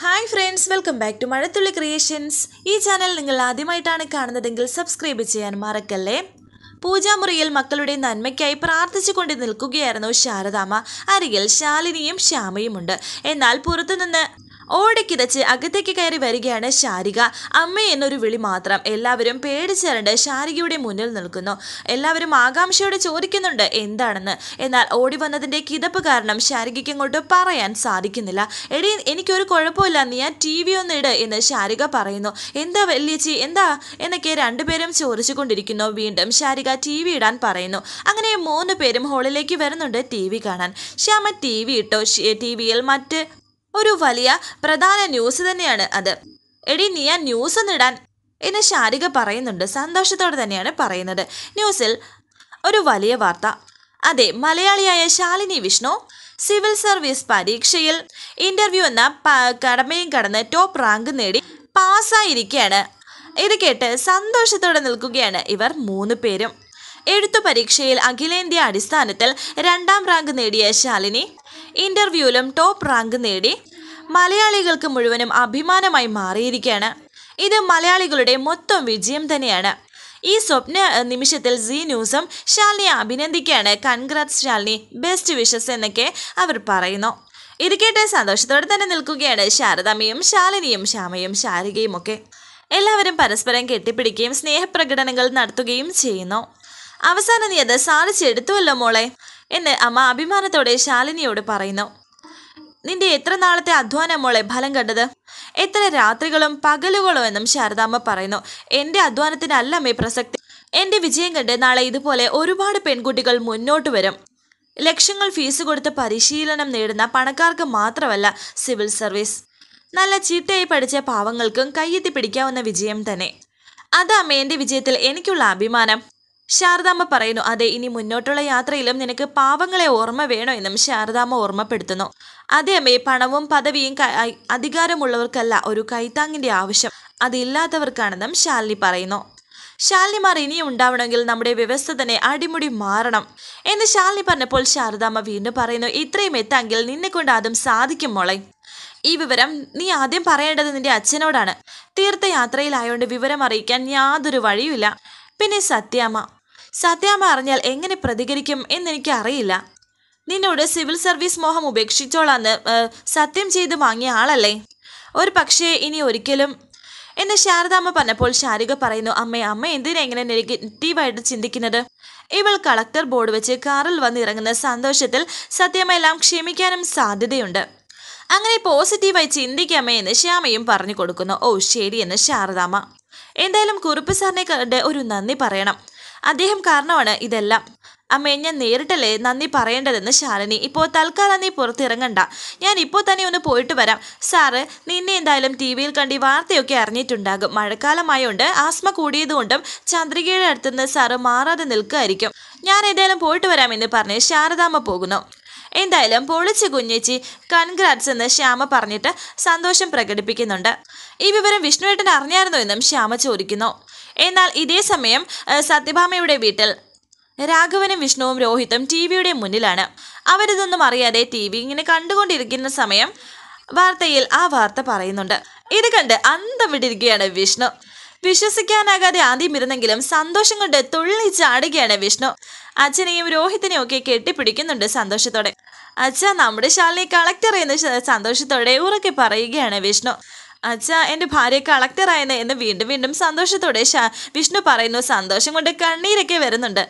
hi friends welcome back to Mazhathulli creations ഈ channel നിങ്ങൾ ആദ്യമായിട്ടാണ് കാണുന്നതെങ്കിൽ സബ്സ്ക്രൈബ് ചെയ്യാൻ മറക്കല്ലേ പൂജാമുറിയിൽ മക്കളുടെ നന്മയ്ക്കായി കൊണ്ട് നിൽക്കുകയായിരുന്നു ശാരദാമ്മ അരികിൽ ശാലിനിയും ശ്യാമയുമുണ്ട് എന്നാൽ പുറത്തുനിന്ന് ഓടക്കിതച്ച് അകത്തേക്ക് കയറി വരികയാണ് ശാരിക അമ്മ എന്നൊരു വിളി മാത്രം എല്ലാവരും പേടിച്ചരണ്ട് ശാരികയുടെ മുന്നിൽ നിൽക്കുന്നു എല്ലാവരും ആകാംക്ഷയോടെ ചോദിക്കുന്നുണ്ട് എന്താണെന്ന് എന്നാൽ ഓടി വന്നതിൻ്റെ കിതപ്പ് കാരണം ശാരികയ്ക്ക് അങ്ങോട്ട് പറയാൻ സാധിക്കുന്നില്ല എടി എനിക്കൊരു കുഴപ്പമില്ല നീ ഞാൻ ടി വി ഒന്ന് ഇട് എന്ന് ശാരിക പറയുന്നു എന്താ വല്യച്ചി എന്താ എന്നൊക്കെ രണ്ടുപേരും ചോദിച്ചുകൊണ്ടിരിക്കുന്നു വീണ്ടും ശാരിക ടി വി ഇടാൻ പറയുന്നു അങ്ങനെ മൂന്ന് പേരും ഹോളിലേക്ക് വരുന്നുണ്ട് ടി വി കാണാൻ ശ്യാമ ടി വി ഇട്ടോ ടി വിയിൽ മറ്റ് ഒരു വലിയ പ്രധാന ന്യൂസ് തന്നെയാണ് അത് എടി നീ ആ ന്യൂസ് ഒന്നിടാൻ എന്ന് ശാരിക പറയുന്നുണ്ട് സന്തോഷത്തോടെ തന്നെയാണ് പറയുന്നത് ന്യൂസിൽ ഒരു വലിയ വാർത്ത അതെ മലയാളിയായ ശാലിനി വിഷ്ണു സിവിൽ സർവീസ് പരീക്ഷയിൽ ഇന്റർവ്യൂ എന്ന കടമയും കടന്ന് ടോപ്പ് റാങ്ക് നേടി പാസ്സായിരിക്കുകയാണ് ഇത് കേട്ട് സന്തോഷത്തോടെ നിൽക്കുകയാണ് ഇവർ മൂന്ന് പേരും എഴുത്തു പരീക്ഷയിൽ അഖിലേന്ത്യാ അടിസ്ഥാനത്തിൽ രണ്ടാം റാങ്ക് നേടിയ ശാലിനി ഇന്റർവ്യൂവിലും ടോപ്പ് റാങ്ക് നേടി മലയാളികൾക്ക് മുഴുവനും അഭിമാനമായി മാറിയിരിക്കുകയാണ് ഇത് മലയാളികളുടെ മൊത്തം വിജയം തന്നെയാണ് ഈ സ്വപ്ന നിമിഷത്തിൽ സി ന്യൂസും ശാലിനിയെ അഭിനന്ദിക്കുകയാണ് കൺഗ്രാറ്റ്സ് ശാലിനി ബെസ്റ്റ് വിഷസ് എന്നൊക്കെ അവർ പറയുന്നു ഇത് കേട്ട് സന്തോഷത്തോടെ തന്നെ നിൽക്കുകയാണ് ശാരദാമ്മയും ശാലിനിയും ശ്യാമയും ശാരികയും ഒക്കെ എല്ലാവരും പരസ്പരം കെട്ടിപ്പിടിക്കുകയും സ്നേഹപ്രകടനങ്ങൾ നടത്തുകയും ചെയ്യുന്നു അവസാന നീ അത് സാധിച്ചെടുത്തുവല്ലോ മോളെ എന്ന് അമ്മ അഭിമാനത്തോടെ ശാലിനിയോട് പറയുന്നു നിന്റെ എത്ര നാളത്തെ അധ്വാനം മോളെ ഫലം കണ്ടത് എത്ര രാത്രികളും പകലുകളും എന്നും ശാരദാമ്മ പറയുന്നു എൻ്റെ അധ്വാനത്തിനല്ല മേ പ്രസക്തി എൻ്റെ വിജയം കണ്ട് നാളെ ഇതുപോലെ ഒരുപാട് പെൺകുട്ടികൾ മുന്നോട്ട് വരും ലക്ഷങ്ങൾ ഫീസ് കൊടുത്ത് പരിശീലനം നേടുന്ന പണക്കാർക്ക് മാത്രമല്ല സിവിൽ സർവീസ് നല്ല ചീട്ടയായി പഠിച്ച പാവങ്ങൾക്കും കയ്യെത്തി പിടിക്കാവുന്ന വിജയം തന്നെ അതാ അമ്മ എൻ്റെ വിജയത്തിൽ എനിക്കുള്ള അഭിമാനം ശാരദാമ്മ പറയുന്നു അതെ ഇനി മുന്നോട്ടുള്ള യാത്രയിലും നിനക്ക് പാവങ്ങളെ ഓർമ്മ വേണോ എന്നും ശാരദാമ്മ ഓർമ്മപ്പെടുത്തുന്നു അതേ അമ്മയെ പണവും പദവിയും അധികാരമുള്ളവർക്കല്ല ഒരു കൈത്താങ്ങിന്റെ ആവശ്യം അതില്ലാത്തവർക്കാണെന്നും ശാലിനി പറയുന്നു ശാലിനിമാർ ഇനിയും ഉണ്ടാവണമെങ്കിൽ നമ്മുടെ വ്യവസ്ഥ തന്നെ അടിമുടി മാറണം എന്ന് ശാലിനി പറഞ്ഞപ്പോൾ ശാരദാമ്മ വീണ്ടും പറയുന്നു ഇത്രയും എത്താങ്കിൽ നിന്നെ കൊണ്ട് അതും സാധിക്കും മോളെ ഈ വിവരം നീ ആദ്യം പറയേണ്ടത് നിന്റെ അച്ഛനോടാണ് തീർത്ഥയാത്രയിലായോണ്ട് വിവരം അറിയിക്കാൻ യാതൊരു വഴിയുമില്ല പിന്നെ സത്യാമ്മ സത്യാമ്മ അറിഞ്ഞാൽ എങ്ങനെ പ്രതികരിക്കും എന്നെനിക്ക് അറിയില്ല നിന്നോട് സിവിൽ സർവീസ് മോഹം ഉപേക്ഷിച്ചോളാന്ന് സത്യം ചെയ്ത് വാങ്ങിയ ആളല്ലേ ഒരു പക്ഷേ ഇനി ഒരിക്കലും എന്നെ ശാരദാമ്മ പറഞ്ഞപ്പോൾ ശാരിക പറയുന്നു അമ്മേ അമ്മ എന്തിനാ ഇങ്ങനെ നെഗറ്റീവായിട്ട് ചിന്തിക്കുന്നത് ഇവൾ കളക്ടർ ബോർഡ് വെച്ച് കാറിൽ വന്നിറങ്ങുന്ന സന്തോഷത്തിൽ സത്യമെല്ലാം ക്ഷമിക്കാനും സാധ്യതയുണ്ട് അങ്ങനെ പോസിറ്റീവായി ചിന്തിക്കാമേ എന്ന് ശ്യാമയും പറഞ്ഞു കൊടുക്കുന്നു ഓ ശരിയെന്ന് ശാരദാമ്മ എന്തായാലും കുറുപ്പ് സാറിനെ കണ്ട് ഒരു നന്ദി പറയണം അദ്ദേഹം കാരണമാണ് ഇതെല്ലാം അമ്മേ ഞാൻ നേരിട്ടല്ലേ നന്ദി പറയേണ്ടതെന്ന് ശാലിനി ഇപ്പോൾ തൽക്കാലം നീ പുറത്തിറങ്ങണ്ട ഞാൻ ഇപ്പോൾ തന്നെ ഒന്ന് പോയിട്ട് വരാം സാറ് നിന്നെ എന്തായാലും ടി വിയിൽ കണ്ടി വാർത്തയൊക്കെ അറിഞ്ഞിട്ടുണ്ടാകും മഴക്കാലമായോണ്ട് ആസ്മ കൂടിയതുകൊണ്ടും ചന്ദ്രികയുടെ അടുത്തുനിന്ന് സാറ് മാറാതെ നിൽക്കുമായിരിക്കും ഞാൻ ഏതായാലും പോയിട്ട് വരാമെന്ന് പറഞ്ഞ് ശാരദാമ്മ പോകുന്നു എന്തായാലും പൊളിച്ച് കുഞ്ഞേച്ചി കൺഗ്രാറ്റ്സ് എന്ന് ശ്യാമ പറഞ്ഞിട്ട് സന്തോഷം പ്രകടിപ്പിക്കുന്നുണ്ട് ഈ വിവരം വിഷ്ണുവേട്ടൻ അറിഞ്ഞായിരുന്നോ എന്നും ശ്യാമ ചോദിക്കുന്നു എന്നാൽ ഇതേ സമയം സത്യഭാമയുടെ വീട്ടിൽ രാഘവനും വിഷ്ണുവും രോഹിതും ടി വിയുടെ മുന്നിലാണ് അവരിതൊന്നും അറിയാതെ ടി വി ഇങ്ങനെ കണ്ടുകൊണ്ടിരിക്കുന്ന സമയം വാർത്തയിൽ ആ വാർത്ത പറയുന്നുണ്ട് ഇത് കണ്ട് അന്തം വിടിരിക്കുകയാണ് വിഷ്ണു വിശ്വസിക്കാനാകാതെ ആദ്യം ഇരുന്നെങ്കിലും സന്തോഷം കൊണ്ട് തുള്ളി ചാടുകയാണ് വിഷ്ണു അച്ഛനെയും രോഹിത്തിനെയും ഒക്കെ കെട്ടിപ്പിടിക്കുന്നുണ്ട് സന്തോഷത്തോടെ അച്ഛ നമ്മുടെ ശാലിനെ കളക്ടർ എന്ന് സന്തോഷത്തോടെ ഉറക്കെ പറയുകയാണ് വിഷ്ണു അച്ഛാ എൻ്റെ ഭാര്യ കളക്ടറായെന്ന് എന്ന് വീണ്ടും വീണ്ടും സന്തോഷത്തോടെ വിഷ്ണു പറയുന്നു സന്തോഷം കൊണ്ട് കണ്ണീരൊക്കെ വരുന്നുണ്ട്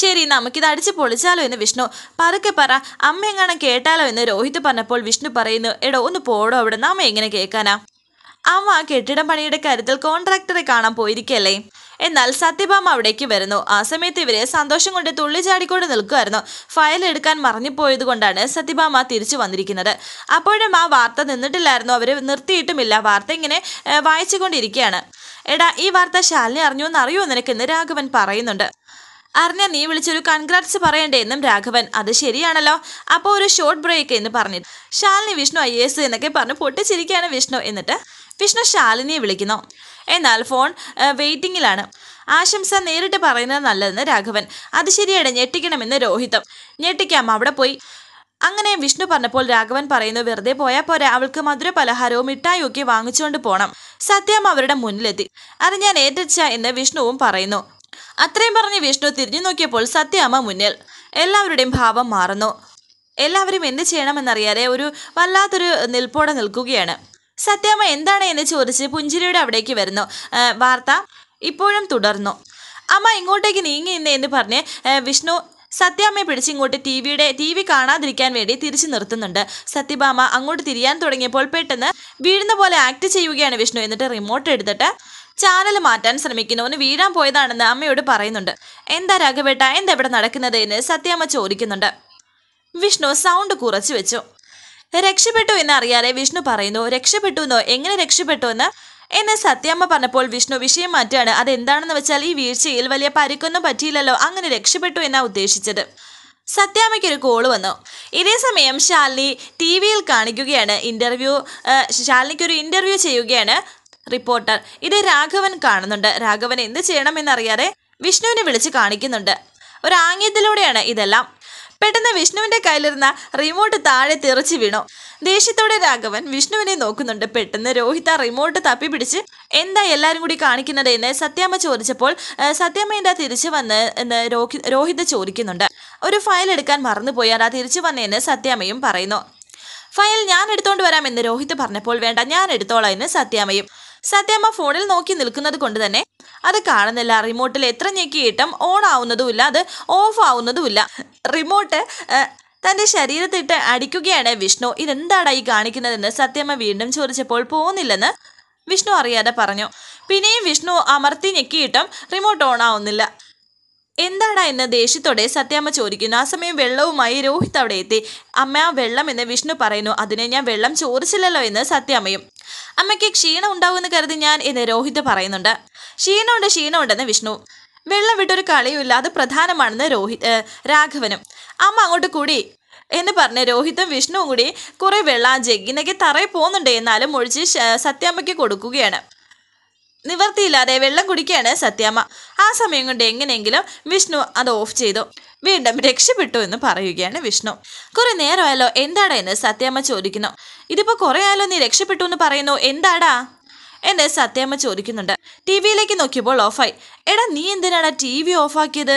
ശരി നമുക്കിത് അടിച്ച് പൊളിച്ചാലോ എന്ന് വിഷ്ണു പറക്കെ പറ അമ്മ എങ്ങനെ കേട്ടാലോ എന്ന് രോഹിത് പറഞ്ഞപ്പോൾ വിഷ്ണു പറയുന്നു എടോ ഒന്ന് പോടോ അവിടെ നമ്മ എങ്ങനെ കേൾക്കാനാ അമ്മ കെട്ടിടം പണിയുടെ കാര്യത്തിൽ കോൺട്രാക്ടറെ കാണാൻ പോയിരിക്കല്ലേ എന്നാൽ സത്യഭാമ അവിടേക്ക് വരുന്നു ആ സമയത്ത് ഇവരെ സന്തോഷം കൊണ്ട് തുള്ളി ചാടിക്കൊണ്ട് നിൽക്കുമായിരുന്നു ഫയൽ എടുക്കാൻ മറഞ്ഞുപോയത് കൊണ്ടാണ് സത്യഭാമ തിരിച്ചു വന്നിരിക്കുന്നത് അപ്പോഴും ആ വാർത്ത നിന്നിട്ടില്ലായിരുന്നു അവർ നിർത്തിയിട്ടുമില്ല വാർത്ത ഇങ്ങനെ വായിച്ചുകൊണ്ടിരിക്കുകയാണ് എടാ ഈ വാർത്ത ശാലിനി അറിഞ്ഞു എന്നറിയോ ഇന്ന് രാഘവൻ പറയുന്നുണ്ട് അറിഞ്ഞ നീ വിളിച്ചൊരു കൺഗ്രാറ്റ്സ് പറയണ്ടേ എന്നും രാഘവൻ അത് ശരിയാണല്ലോ അപ്പോൾ ഒരു ഷോർട്ട് ബ്രേക്ക് എന്ന് പറഞ്ഞു ശാലിനി വിഷ്ണു ഐ എന്നൊക്കെ പറഞ്ഞ് പൊട്ടിച്ചിരിക്കുകയാണ് വിഷ്ണു എന്നിട്ട് വിഷ്ണു ശാലിനിയെ വിളിക്കുന്നു എന്നാൽ ഫോൺ വെയിറ്റിംഗിലാണ് ആശംസ നേരിട്ട് പറയുന്നത് നല്ലതെന്ന് രാഘവൻ അത് ശരിയാണ് ഞെട്ടിക്കണമെന്ന് രോഹിതം ഞെട്ടിക്കാം അവിടെ പോയി അങ്ങനെ വിഷ്ണു പറഞ്ഞപ്പോൾ രാഘവൻ പറയുന്നു വെറുതെ പോയാൽ പോരെ അവൾക്ക് മധുര പലഹാരവും മിഠായും ഒക്കെ വാങ്ങിച്ചുകൊണ്ട് പോകണം സത്യം അവരുടെ മുന്നിലെത്തി അത് ഞാൻ ഏറ്റച്ച എന്ന് വിഷ്ണുവും പറയുന്നു അത്രയും പറഞ്ഞ് വിഷ്ണു തിരിഞ്ഞു നോക്കിയപ്പോൾ സത്യാമ്മ മുന്നിൽ എല്ലാവരുടെയും ഭാവം മാറുന്നു എല്ലാവരും എന്ത് ചെയ്യണമെന്നറിയാതെ ഒരു വല്ലാത്തൊരു നിൽപ്പോടെ നിൽക്കുകയാണ് സത്യാമ്മ എന്താണ് എന്ന് ചോദിച്ച് പുഞ്ചിരിയുടെ അവിടേക്ക് വരുന്നു വാർത്ത ഇപ്പോഴും തുടർന്നു അമ്മ ഇങ്ങോട്ടേക്ക് നീങ്ങി ഇന്ന് എന്ന് പറഞ്ഞ് വിഷ്ണു സത്യാമ്മയെ പിടിച്ച് ഇങ്ങോട്ട് ടി വിയുടെ ടി വി കാണാതിരിക്കാൻ വേണ്ടി തിരിച്ചു നിർത്തുന്നുണ്ട് സത്യഭാമ അങ്ങോട്ട് തിരിയാൻ തുടങ്ങിയപ്പോൾ പെട്ടെന്ന് വീഴുന്ന പോലെ ആക്ട് ചെയ്യുകയാണ് വിഷ്ണു എന്നിട്ട് റിമോട്ട് എടുത്തിട്ട് ചാനൽ മാറ്റാൻ ശ്രമിക്കുന്നു ഒന്ന് വീഴാൻ പോയതാണെന്ന് അമ്മയോട് പറയുന്നുണ്ട് എന്താ രാഘവേട്ട എന്താ ഇവിടെ നടക്കുന്നത് എന്ന് സത്യാമ്മ ചോദിക്കുന്നുണ്ട് വിഷ്ണു സൗണ്ട് കുറച്ചു വെച്ചു രക്ഷപ്പെട്ടു അറിയാതെ വിഷ്ണു പറയുന്നു രക്ഷപ്പെട്ടു എന്നോ എങ്ങനെ രക്ഷപ്പെട്ടു എന്ന് എന്നെ സത്യാമ്മ പറഞ്ഞപ്പോൾ വിഷ്ണു വിഷയം മാറ്റാണ് അതെന്താണെന്ന് വെച്ചാൽ ഈ വീഴ്ചയിൽ വലിയ പരിക്കൊന്നും പറ്റിയില്ലല്ലോ അങ്ങനെ രക്ഷപ്പെട്ടു എന്നാ ഉദ്ദേശിച്ചത് സത്യാമ്മയ്ക്കൊരു കോള് വന്നു ഇതേ സമയം ശാലിനി ടി വിയിൽ കാണിക്കുകയാണ് ഇൻ്റർവ്യൂ ശാലിനിക്കൊരു ഇൻ്റർവ്യൂ ചെയ്യുകയാണ് റിപ്പോർട്ടർ ഇത് രാഘവൻ കാണുന്നുണ്ട് രാഘവൻ എന്ത് ചെയ്യണമെന്നറിയാതെ വിഷ്ണുവിനെ വിളിച്ച് കാണിക്കുന്നുണ്ട് ഒരു ആംഗ്യത്തിലൂടെയാണ് ഇതെല്ലാം പെട്ടെന്ന് വിഷ്ണുവിന്റെ കയ്യിലിരുന്ന റിമോട്ട് താഴെ തെറിച്ച് വീണു ദേഷ്യത്തോടെ രാഘവൻ വിഷ്ണുവിനെ നോക്കുന്നുണ്ട് പെട്ടെന്ന് രോഹിത റിമോട്ട് തപ്പി പിടിച്ച് എന്താ എല്ലാവരും കൂടി കാണിക്കുന്നത് എന്ന് സത്യാമ്മ ചോദിച്ചപ്പോൾ സത്യാമ്മ എന്താ തിരിച്ചു വന്ന് എന്ന് രോഹിത ചോദിക്കുന്നുണ്ട് ഒരു ഫയൽ എടുക്കാൻ മറന്നുപോയാൽ ആ തിരിച്ചു വന്നേന്ന് സത്യാമ്മയും പറയുന്നു ഫയൽ ഞാൻ എടുത്തോണ്ട് എന്ന് രോഹിത് പറഞ്ഞപ്പോൾ വേണ്ട ഞാൻ എടുത്തോളാം എന്ന് സത്യാമ്മയും സത്യമ്മ ഫോണിൽ നോക്കി നിൽക്കുന്നത് കൊണ്ട് തന്നെ അത് കാണുന്നില്ല റിമോട്ടിൽ എത്ര ഞെക്കിയിട്ടും ഓൺ ആവുന്നതുമില്ല അത് ഓഫ് ആവുന്നതുമില്ല റിമോട്ട് തൻ്റെ ശരീരത്തിട്ട് അടിക്കുകയാണ് വിഷ്ണു ഇതെന്താടാ ഈ കാണിക്കുന്നതെന്ന് സത്യമ്മ വീണ്ടും ചോദിച്ചപ്പോൾ പോകുന്നില്ലെന്ന് വിഷ്ണു അറിയാതെ പറഞ്ഞു പിന്നെയും വിഷ്ണു അമർത്തി ഞെക്കിയിട്ടും റിമോട്ട് ഓൺ ആവുന്നില്ല എന്താടാ എന്ന് ദേഷ്യത്തോടെ സത്യാമ്മ ചോദിക്കുന്നു ആ സമയം വെള്ളവുമായി രോഹിത് അവിടെ എത്തി അമ്മ വെള്ളം എന്ന് വിഷ്ണു പറയുന്നു അതിനെ ഞാൻ വെള്ളം ചോദിച്ചില്ലല്ലോ എന്ന് സത്യാമ്മയും അമ്മയ്ക്ക് ക്ഷീണം ഉണ്ടാവുമെന്ന് കരുതി ഞാൻ എന്ന് രോഹിത് പറയുന്നുണ്ട് ക്ഷീണമുണ്ട് ക്ഷീണമുണ്ടെന്ന് വിഷ്ണു വെള്ളം വിട്ടൊരു കളിയുമില്ല അത് പ്രധാനമാണെന്ന് രോഹിത് രാഘവനും അമ്മ അങ്ങോട്ട് കൂടി എന്ന് പറഞ്ഞ് രോഹിതും വിഷ്ണുവും കൂടി കുറേ വെള്ളം ജഗ്ഗിനൊക്കെ തറയിൽ പോകുന്നുണ്ട് എന്നാലും ഒഴിച്ച് സത്യാമ്മയ്ക്ക് കൊടുക്കുകയാണ് നിവർത്തിയില്ലാതെ വെള്ളം കുടിക്കുകയാണ് സത്യാമ്മ ആ സമയം കൊണ്ട് എങ്ങനെയെങ്കിലും വിഷ്ണു അത് ഓഫ് ചെയ്തു വീണ്ടും രക്ഷപ്പെട്ടു എന്ന് പറയുകയാണ് വിഷ്ണു കുറേ നേരമായല്ലോ എന്താടാ എന്ന് സത്യാമ്മ ചോദിക്കുന്നു ഇതിപ്പോ കുറെ ആയാലും നീ രക്ഷപ്പെട്ടു എന്ന് പറയുന്നു എന്താടാ എന്നെ സത്യമ്മ ചോദിക്കുന്നുണ്ട് ടി വിയിലേക്ക് നോക്കിയപ്പോൾ ഓഫായി എടാ നീ എന്തിനാടാ ടി വി ഓഫാക്കിയത്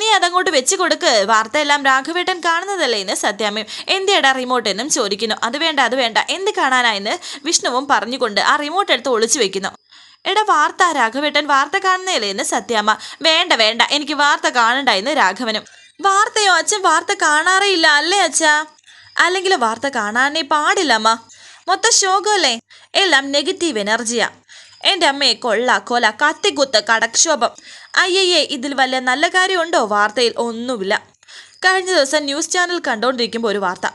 നീ അതങ്ങോട്ട് വെച്ച് കൊടുക്ക് വാർത്തയെല്ലാം രാഘവേട്ടൻ കാണുന്നതല്ലേ എന്ന് സത്യാമ്മയും എന്തിയടാ റിമോട്ട് എന്നും ചോദിക്കുന്നു അത് വേണ്ട അത് വേണ്ട എന്ത് കാണാനായെന്ന് വിഷ്ണുവും പറഞ്ഞുകൊണ്ട് ആ റിമോട്ട് എടുത്ത് ഒളിച്ചു വെക്കുന്നു എടാ വാർത്ത രാഘവേട്ടൻ വാർത്ത കാണുന്നതല്ലേ എന്ന് സത്യാമ്മ വേണ്ട വേണ്ട എനിക്ക് വാർത്ത കാണണ്ട എന്ന് രാഘവനും വാർത്തയോ അച്ഛൻ വാർത്ത കാണാറേ ഇല്ല അല്ലേ അച്ഛാ അല്ലെങ്കിൽ വാർത്ത കാണാനേ പാടില്ലമ്മ മൊത്തം ശോകമല്ലേ എല്ലാം നെഗറ്റീവ് എനർജിയാ എൻ്റെ അമ്മയെ കൊള്ള കൊല കത്തിക്കുത്ത് കടക്ഷോഭം അയ്യയ്യേ ഇതിൽ വല്ല നല്ല കാര്യമുണ്ടോ വാർത്തയിൽ ഒന്നുമില്ല കഴിഞ്ഞ ദിവസം ന്യൂസ് ചാനൽ കണ്ടുകൊണ്ടിരിക്കുമ്പോൾ ഒരു വാർത്ത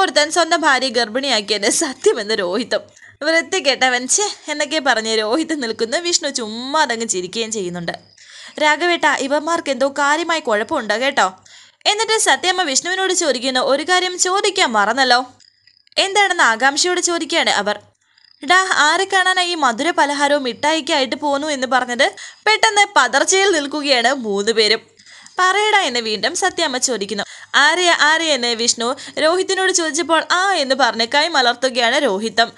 ഒരുത്തൻ സ്വന്തം ഭാര്യ ഗർഭിണിയാക്കിയത് സത്യമെന്ന് രോഹിതം വൃത്തി കേട്ടവൻ ഛേ എന്നൊക്കെ പറഞ്ഞ് രോഹിത് നിൽക്കുന്ന വിഷ്ണു ചുമ്മാ അതങ്ങ് ചിരിക്കുകയും ചെയ്യുന്നുണ്ട് രാഘവേട്ട ഇവന്മാർക്ക് എന്തോ കാര്യമായി കുഴപ്പമുണ്ടോ കേട്ടോ എന്നിട്ട് സത്യമ്മ വിഷ്ണുവിനോട് ചോദിക്കുന്ന ഒരു കാര്യം ചോദിക്കാൻ മറന്നല്ലോ എന്താണെന്ന് ആകാംക്ഷയോട് ചോദിക്കുകയാണ് അവർ ഡാ ആരെ കാണാനായി മധുര പലഹാരവും മിഠായിക്കായിട്ട് പോന്നു എന്ന് പറഞ്ഞത് പെട്ടെന്ന് പതർച്ചയിൽ നിൽക്കുകയാണ് മൂന്ന് പേരും പറയടാ എന്ന് വീണ്ടും സത്യാമ്മ ചോദിക്കുന്നു ആരെയാ ആരെയെന്ന് വിഷ്ണു രോഹിത്തിനോട് ചോദിച്ചപ്പോൾ ആ എന്ന് പറഞ്ഞ് കൈ മലർത്തുകയാണ് രോഹിത്തം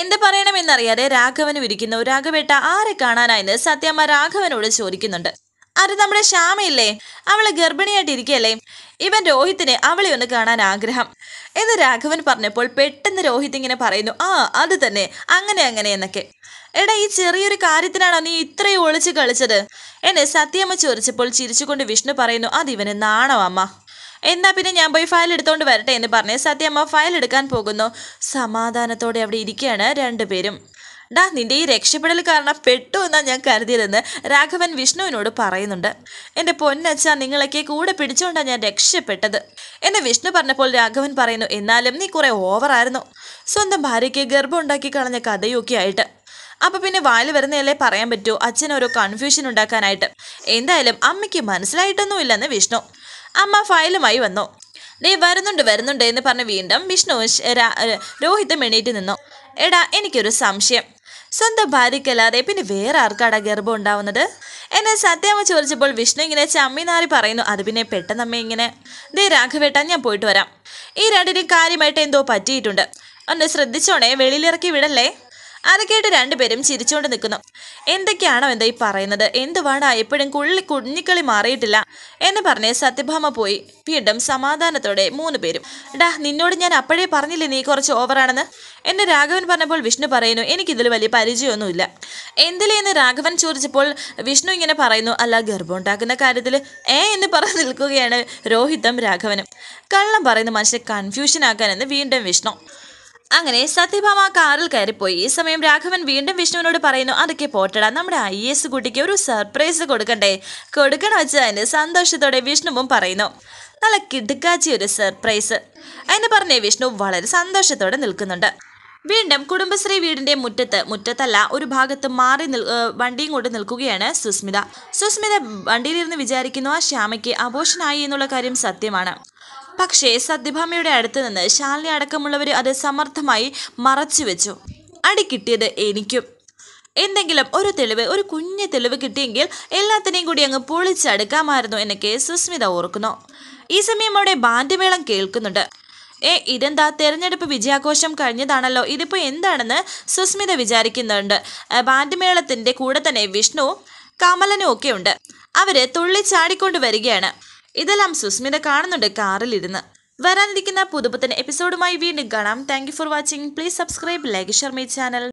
എന്ത് പറയണമെന്നറിയാതെ രാഘവനും ഇരിക്കുന്നു രാഘവേട്ട ആരെ കാണാനായെന്ന് സത്യാമ്മ രാഘവനോട് ചോദിക്കുന്നുണ്ട് അത് നമ്മുടെ ശ്യാമയില്ലേ അവൾ ഇരിക്കുകയല്ലേ ഇവൻ രോഹിത്തിനെ അവളെ ഒന്ന് കാണാൻ ആഗ്രഹം എന്ന് രാഘവൻ പറഞ്ഞപ്പോൾ പെട്ടെന്ന് രോഹിത് ഇങ്ങനെ പറയുന്നു ആ അത് തന്നെ അങ്ങനെ അങ്ങനെ എന്നൊക്കെ എടാ ഈ ചെറിയൊരു കാര്യത്തിനാണോ നീ ഇത്രയും ഒളിച്ച് കളിച്ചത് എന്നെ സത്യമ്മ ചോദിച്ചപ്പോൾ ചിരിച്ചുകൊണ്ട് വിഷ്ണു പറയുന്നു ഇവന് നാണോ അമ്മ എന്നാ പിന്നെ ഞാൻ പോയി ഫയൽ എടുത്തോണ്ട് വരട്ടെ എന്ന് പറഞ്ഞ് സത്യമ്മ ഫയൽ എടുക്കാൻ പോകുന്നു സമാധാനത്തോടെ അവിടെ ഇരിക്കുകയാണ് രണ്ടുപേരും ഡാ നിന്റെ ഈ രക്ഷപ്പെടൽ കാരണം പെട്ടു എന്നാ ഞാൻ കരുതിയതെന്ന് രാഘവൻ വിഷ്ണുവിനോട് പറയുന്നുണ്ട് എന്റെ പൊന്നച്ച നിങ്ങളൊക്കെ കൂടെ പിടിച്ചുകൊണ്ടാണ് ഞാൻ രക്ഷപ്പെട്ടത് എന്നെ വിഷ്ണു പറഞ്ഞപ്പോൾ രാഘവൻ പറയുന്നു എന്നാലും നീ കുറേ ഓവറായിരുന്നു സ്വന്തം ഭാര്യയ്ക്ക് ഗർഭം ഉണ്ടാക്കി കളഞ്ഞ കഥയൊക്കെ ആയിട്ട് അപ്പൊ പിന്നെ വായിൽ വരുന്നതല്ലേ പറയാൻ പറ്റൂ അച്ഛനോരോ കൺഫ്യൂഷൻ ഉണ്ടാക്കാനായിട്ട് എന്തായാലും അമ്മയ്ക്ക് മനസ്സിലായിട്ടൊന്നുമില്ലെന്ന് വിഷ്ണു അമ്മ ഫയലുമായി വന്നു ഡേ വരുന്നുണ്ട് വരുന്നുണ്ട് എന്ന് പറഞ്ഞ് വീണ്ടും വിഷ്ണു രോഹിത് എണീറ്റ് നിന്നു എടാ എനിക്കൊരു സംശയം സ്വന്തം ഭാര്യയ്ക്കല്ലാതെ പിന്നെ വേറെ ആർക്കാടാ ഗർഭം ഉണ്ടാവുന്നത് എന്നെ സത്യാമ്മ ചോദിച്ചപ്പോൾ വിഷ്ണു ഇങ്ങനെ ചമ്മിനാറി പറയുന്നു അത് പിന്നെ പെട്ടെന്നമ്മ ഇങ്ങനെ ദേ രാഘവേട്ട ഞാൻ പോയിട്ട് വരാം ഈ രണ്ടിനും കാര്യമായിട്ട് എന്തോ പറ്റിയിട്ടുണ്ട് ഒന്ന് ശ്രദ്ധിച്ചോണേ വെളിയിലിറക്കി വിടല്ലേ അത് കേട്ട് രണ്ടുപേരും ചിരിച്ചുകൊണ്ട് നിൽക്കുന്നു എന്തൊക്കെയാണോ എന്താ ഈ പറയുന്നത് എന്തുവാണ് എപ്പോഴും കുള്ളി കുഞ്ഞിക്കളി മാറിയിട്ടില്ല എന്ന് പറഞ്ഞ് സത്യഭാമ പോയി വീണ്ടും സമാധാനത്തോടെ മൂന്ന് പേരും ഡാ നിന്നോട് ഞാൻ അപ്പോഴേ പറഞ്ഞില്ലേ നീ കുറച്ച് ഓവറാണെന്ന് എന്നെ രാഘവൻ പറഞ്ഞപ്പോൾ വിഷ്ണു പറയുന്നു എനിക്കിതിൽ വലിയ പരിചയമൊന്നുമില്ല എന്തിലേന്ന് രാഘവൻ ചോദിച്ചപ്പോൾ വിഷ്ണു ഇങ്ങനെ പറയുന്നു അല്ല ഗർഭമുണ്ടാക്കുന്ന കാര്യത്തിൽ ഏ എന്ന് പറഞ്ഞു നിൽക്കുകയാണ് രോഹിതം രാഘവനും കള്ളം പറയുന്ന മനുഷ്യനെ കൺഫ്യൂഷൻ ആക്കാനെന്ന് വീണ്ടും വിഷ്ണു അങ്ങനെ സത്യഭാമ കാറിൽ കയറിപ്പോയി ഈ സമയം രാഘവൻ വീണ്ടും വിഷ്ണുവിനോട് പറയുന്നു അതൊക്കെ പോട്ടടാ നമ്മുടെ ഐ എസ് കുട്ടിക്ക് ഒരു സർപ്രൈസ് കൊടുക്കണ്ടേ കൊടുക്കണം വെച്ച് അതിന് സന്തോഷത്തോടെ വിഷ്ണുവും പറയുന്നു നല്ല കിടുക്കാച്ചി ഒരു സർപ്രൈസ് എന്ന് പറഞ്ഞേ വിഷ്ണു വളരെ സന്തോഷത്തോടെ നിൽക്കുന്നുണ്ട് വീണ്ടും കുടുംബശ്രീ വീടിന്റെ മുറ്റത്ത് മുറ്റത്തല്ല ഒരു ഭാഗത്ത് മാറി നിൽ വണ്ടിയും കൊണ്ട് നിൽക്കുകയാണ് സുസ്മിത സുസ്മിത വണ്ടിയിലിരുന്ന് വിചാരിക്കുന്നു ആ ശ്യാമയ്ക്ക് അബോഷനായി എന്നുള്ള കാര്യം സത്യമാണ് പക്ഷേ സത്യഭാമയുടെ അടുത്ത് നിന്ന് ശാലിനി അടക്കമുള്ളവർ അത് സമർത്ഥമായി മറച്ചു വെച്ചു അടി കിട്ടിയത് എനിക്കും എന്തെങ്കിലും ഒരു തെളിവ് ഒരു കുഞ്ഞു തെളിവ് കിട്ടിയെങ്കിൽ എല്ലാത്തിനെയും കൂടി അങ്ങ് പൊളിച്ചെടുക്കാമായിരുന്നു കെ സുസ്മിത ഓർക്കുന്നു ഈ സമയം അവിടെ ബാൻഡുമേളം കേൾക്കുന്നുണ്ട് ഏ ഇതെന്താ തെരഞ്ഞെടുപ്പ് വിജയാഘോഷം കഴിഞ്ഞതാണല്ലോ ഇതിപ്പോൾ എന്താണെന്ന് സുസ്മിത വിചാരിക്കുന്നുണ്ട് ബാൻഡുമേളത്തിൻ്റെ കൂടെ തന്നെ വിഷ്ണുവും കമലനും ഒക്കെ ഉണ്ട് അവർ തുള്ളിച്ചാടിക്കൊണ്ട് വരികയാണ് ഇതെല്ലാം സുസ്മിത കാണുന്നുണ്ട് കാറിലിരുന്ന് വരാനിരിക്കുന്ന പുതുപുത്തൻ എപ്പിസോഡുമായി വീണ്ടും കാണാം thank for watching please subscribe like Sharmi channel